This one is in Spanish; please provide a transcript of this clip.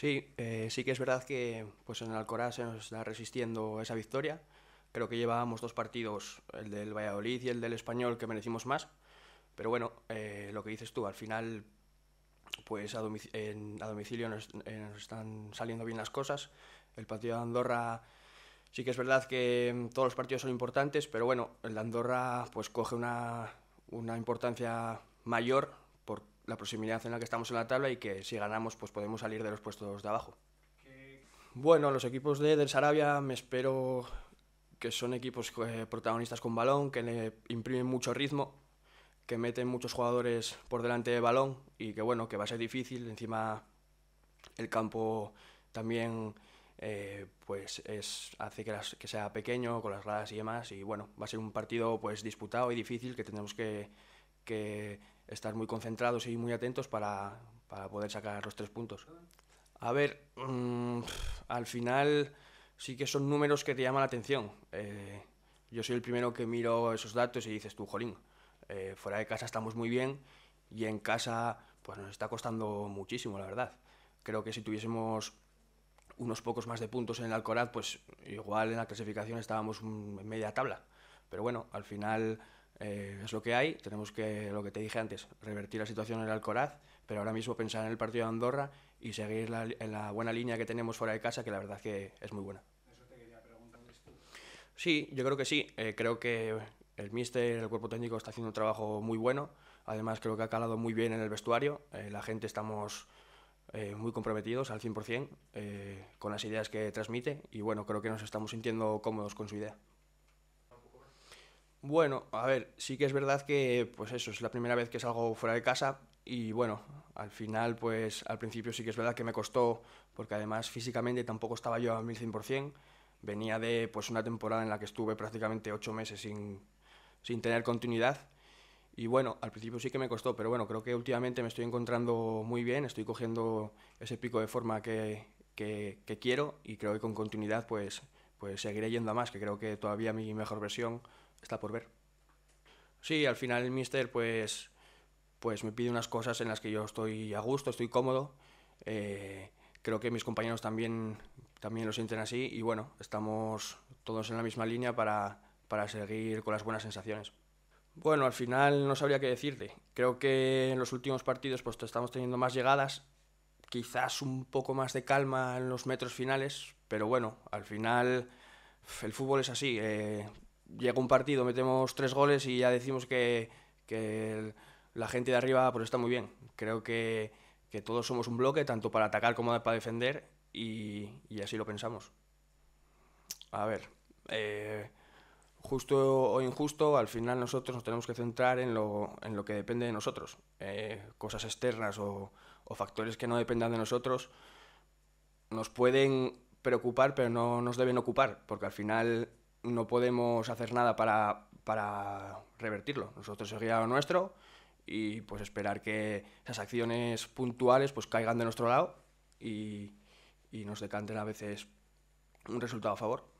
Sí, eh, sí que es verdad que pues en el Alcoraz se nos está resistiendo esa victoria. Creo que llevábamos dos partidos, el del Valladolid y el del Español, que merecimos más. Pero bueno, eh, lo que dices tú, al final pues a, domicilio eh, nos, están saliendo bien las cosas. El partido de Andorra sí que es verdad que mm, todos los partidos son importantes, pero bueno, el de Andorra pues coge una importancia mayor la proximidad en la que estamos en la tabla y que si ganamos pues podemos salir de los puestos de abajo. Bueno, los equipos de Del Sarabia me espero que son equipos eh, protagonistas con balón, que le imprimen mucho ritmo, que meten muchos jugadores por delante de balón y que bueno, que va a ser difícil. Encima el campo también eh, pues es, hace que, que, sea pequeño con las gradas y demás y bueno, va a ser un partido pues disputado y difícil que tendremos que estar muy concentrados y muy atentos para, para poder sacar los tres puntos. A ver, mm, al final sí que son números que te llaman la atención. Eh, yo soy el primero que miro esos datos y dices tú, jolín, eh, fuera de casa estamos muy bien y en casa pues nos está costando muchísimo, la verdad. Creo que si tuviésemos unos pocos más de puntos en el Alcoraz, pues igual en la clasificación estábamos mm, en media tabla. Pero bueno, al final eh, es lo que hay, tenemos que, lo que te dije antes, revertir la situación en el Alcoraz, pero ahora mismo pensar en el partido de Andorra y seguir en la buena línea que tenemos fuera de casa, que la verdad es que es muy buena. Eso te quería preguntar, Sí, yo creo que sí, eh, creo que el míster, el cuerpo técnico está haciendo un trabajo muy bueno, además creo que ha calado muy bien en el vestuario, eh, la gente estamos... muy comprometidos al 100% eh, con las ideas que transmite y bueno, creo que nos estamos sintiendo cómodos con su idea. Bueno, a ver, sí que es verdad que, pues eso, es la primera vez que salgo fuera de casa y bueno, al final, pues al principio sí que es verdad que me costó, porque además físicamente tampoco estaba yo al 1100%, venía de pues una temporada en la que estuve prácticamente ocho meses sin, tener continuidad y bueno, al principio sí que me costó, pero bueno, creo que últimamente me estoy encontrando muy bien, estoy cogiendo ese pico de forma que, que, quiero y creo que con continuidad pues, pues seguiré yendo a más, que creo que todavía mi mejor versión está por ver. Sí, al final el mister pues, pues me pide unas cosas en las que yo estoy a gusto, estoy cómodo. Eh, creo que mis compañeros también, también lo sienten así y bueno, estamos todos en la misma línea para, para seguir con las buenas sensaciones. Bueno, al final no sabría qué decirte. Creo que en los últimos partidos pues estamos teniendo más llegadas, quizás un poco más de calma en los metros finales, pero bueno, al final el fútbol es así. Eh, llega un partido, metemos tres goles y ya decimos que, la gente de arriba pues está muy bien. Creo que, todos somos un bloque, tanto para atacar como para defender, y, así lo pensamos. A ver, eh, justo o injusto, al final nosotros nos tenemos que centrar en lo, en lo que depende de nosotros. Eh, cosas externas o, o, factores que no dependan de nosotros nos pueden preocupar, pero no nos deben ocupar, porque al final no podemos hacer nada para, revertirlo. Nosotros seguimos lo nuestro y pues esperar que esas acciones puntuales pues caigan de nuestro lado y, y nos decanten a veces un resultado a favor.